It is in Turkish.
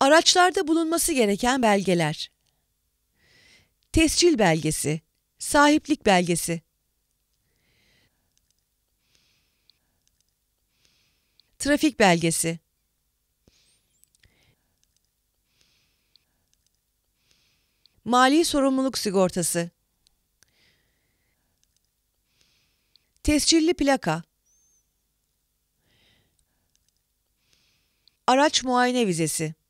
Araçlarda bulunması gereken belgeler. Tescil belgesi, sahiplik belgesi. Trafik belgesi. Mali sorumluluk sigortası. Tescilli plaka. Araç muayene vizesi.